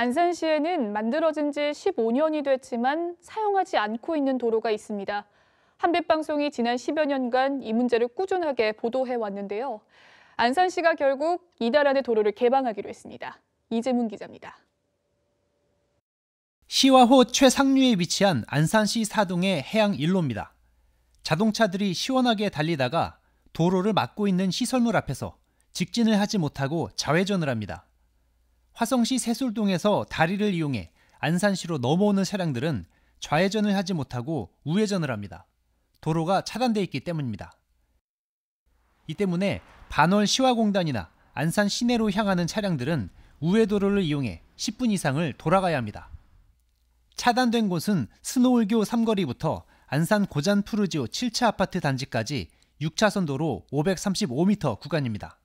안산시에는 만들어진 지 15년이 됐지만 사용하지 않고 있는 도로가 있습니다. 한빛방송이 지난 10여 년간 이 문제를 꾸준하게 보도해 왔는데요. 안산시가 결국 이달 안에 도로를 개방하기로 했습니다. 이재문 기자입니다. 시와호 최상류에 위치한 안산시 사동의 해양 일로입니다. 자동차들이 시원하게 달리다가 도로를 막고 있는 시설물 앞에서 직진을 하지 못하고 좌회전을 합니다. 화성시 세술동에서 다리를 이용해 안산시로 넘어오는 차량들은 좌회전을 하지 못하고 우회전을 합니다. 도로가 차단돼 있기 때문입니다. 이 때문에 반월 시화공단이나 안산 시내로 향하는 차량들은 우회도로를 이용해 10분 이상을 돌아가야 합니다. 차단된 곳은 스노울교 3거리부터 안산 고잔 푸르지오 7차 아파트 단지까지 6차선 도로 535m 구간입니다.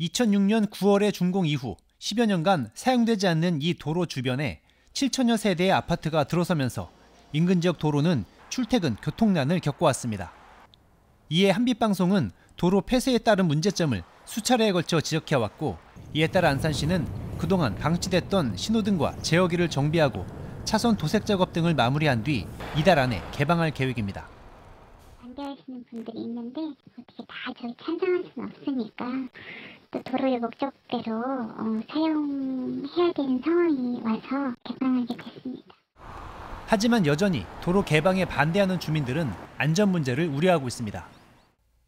2006년 9월에 준공 이후 10여 년간 사용되지 않는 이 도로 주변에 7천여 세대의 아파트가 들어서면서 인근 지역 도로는 출퇴근 교통난을 겪어왔습니다. 이에 한빛방송은 도로 폐쇄에 따른 문제점을 수차례에 걸쳐 지적해왔고 이에 따라 안산시는 그동안 방치됐던 신호등과 제어기를 정비하고 차선 도색 작업 등을 마무리한 뒤 이달 안에 개방할 계획입니다. 반대하시는 분들이 있는데 어떻게 다 저희 찬성할 수는 없으니까 또 도로의 목적대로 어, 사용해야 되는 상황이 와서 개방하게 됐습니다. 하지만 여전히 도로 개방에 반대하는 주민들은 안전 문제를 우려하고 있습니다.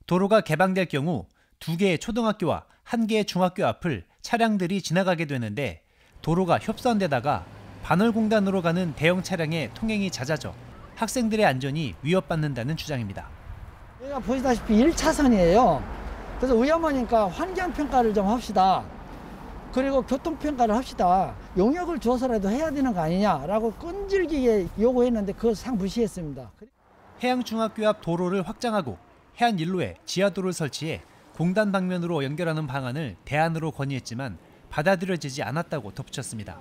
도로가 개방될 경우 두 개의 초등학교와 한 개의 중학교 앞을 차량들이 지나가게 되는데 도로가 협소한다가 반월공단으로 가는 대형 차량의 통행이 잦아져 학생들의 안전이 위협받는다는 주장입니다. 보시다시피 1차선이에요. 그래서 위험하니까 환경평가를 좀 합시다. 그리고 교통평가를 합시다. 용역을 줘서라도 해야 되는 거 아니냐라고 끈질기게 요구했는데 그걸 상 무시했습니다. 해양중학교 앞 도로를 확장하고 해안 일로에 지하도를 설치해 공단 방면으로 연결하는 방안을 대안으로 건의했지만 받아들여지지 않았다고 덧붙였습니다.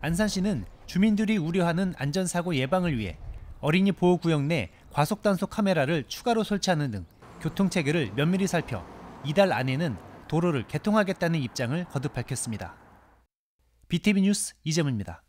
안산시는 주민들이 우려하는 안전사고 예방을 위해 어린이 보호구역 내 과속단속 카메라를 추가로 설치하는 등 교통 체계를 면밀히 살펴 이달 안에는 도로를 개통하겠다는 입장을 거듭 밝혔습니다. BTV 뉴스 이재문입니다.